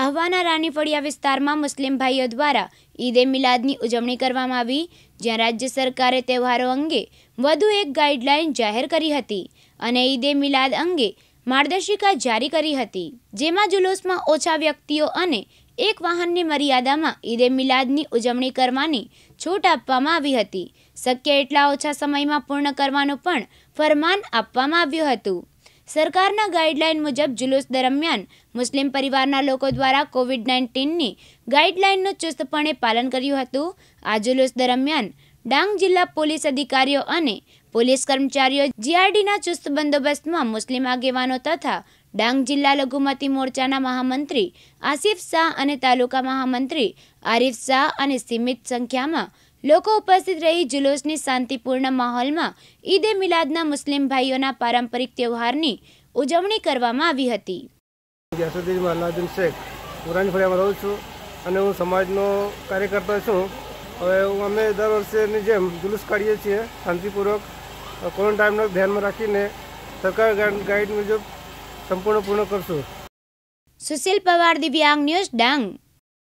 આહવાના રાનીફળિયા વિસ્તારમાં મુસ્લિમ ભાઈઓ દ્વારા ઈદે મિલાદની ઉજવણી કરવામાં આવી જ્યાં રાજ્ય સરકારે તહેવારો અંગે વધુ એક ગાઈડલાઈન જાહેર કરી હતી અને ઈદે મિલાદ અંગે માર્ગદર્શિકા જારી કરી હતી જેમાં જુલુસમાં ઓછા વ્યક્તિઓ અને એક વાહનની મર્યાદામાં ઈદે મિલાદની ઉજવણી કરવાની છૂટ આપવામાં આવી હતી શક્ય એટલા ઓછા સમયમાં પૂર્ણ કરવાનું પણ ફરમાન આપવામાં આવ્યું હતું સરકારના ગાઈડલાઇન મુજબ જુલુસ દરમિયાન મુસ્લિમ પરિવારના લોકો દ્વારા કોવિડ નાઇન્ટીનની ગાઈડલાઇનનું ચુસ્તપણે પાલન કર્યું હતું આ જુલુસ દરમિયાન ડાંગ જિલ્લા પોલીસ અધિકારીઓ અને પોલીસ કર્મચારીઓ જીઆરડીના ચુસ્ત બંદોબસ્તમાં મુસ્લિમ આગેવાનો તથા ડાંગ જિલ્લા લઘુમતી મોરચાના મહામંત્રી આસિફ શાહ અને તાલુકા મહામંત્રી આરિફ શાહ અને સીમિત સંખ્યામાં લોકો ઉપસ્થિત રહી જુલુસની શાંતિપૂર્ણ માહોલમાં ઈદે મિલાદના મુસ્લિમ ભાઈઓના પારંપરિક તહેવારની ઉજવણી કરવામાં આવી હતી જસુદ્દીન મહાલાદીન શેખ પુરાણી ફળિયામાં રહું છું અને હું સમાજનો કાર્યકર્તા છું હવે અમે દર વર્ષેની જેમ જુલુસ કાઢીએ છીએ શાંતિપૂર્વક કોરોના ધ્યાનમાં રાખીને સરકાર ગાઈડ મુજબ સંપૂર્ણ પૂર્ણ કરશું સુશીલ પવાર દિવ્યાંગ ન્યૂઝ ડાંગ